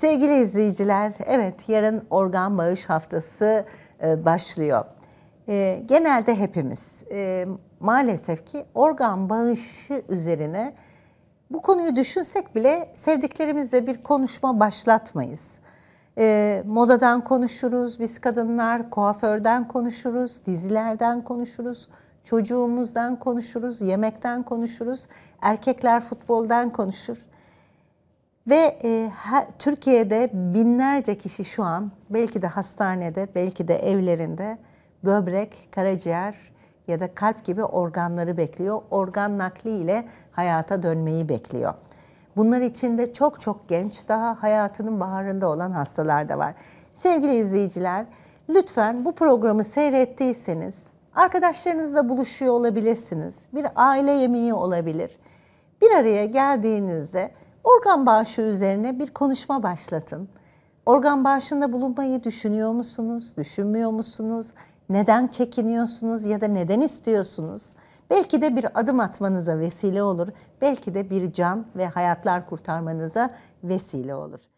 Sevgili izleyiciler, evet yarın organ bağış haftası e, başlıyor. E, genelde hepimiz e, maalesef ki organ bağışı üzerine bu konuyu düşünsek bile sevdiklerimizle bir konuşma başlatmayız. modadan konuşuruz, biz kadınlar kuaförden konuşuruz, dizilerden konuşuruz, çocuğumuzdan konuşuruz, yemekten konuşuruz, erkekler futboldan konuşur. Ve e, her, Türkiye'de binlerce kişi şu an belki de hastanede, belki de evlerinde böbrek, karaciğer ya da kalp gibi organları bekliyor. Organ nakli ile hayata dönmeyi bekliyor. Bunlar içinde çok çok genç, daha hayatının baharında olan hastalar da var. Sevgili izleyiciler, lütfen bu programı seyrettiyseniz arkadaşlarınızla buluşuyor olabilirsiniz. Bir aile yemeği olabilir. Bir araya geldiğinizde Organ bağışı üzerine bir konuşma başlatın. Organ bağışında bulunmayı düşünüyor musunuz? Düşünmüyor musunuz? Neden çekiniyorsunuz ya da neden istiyorsunuz? Belki de bir adım atmanıza vesile olur. Belki de bir can ve hayatlar kurtarmanıza vesile olur.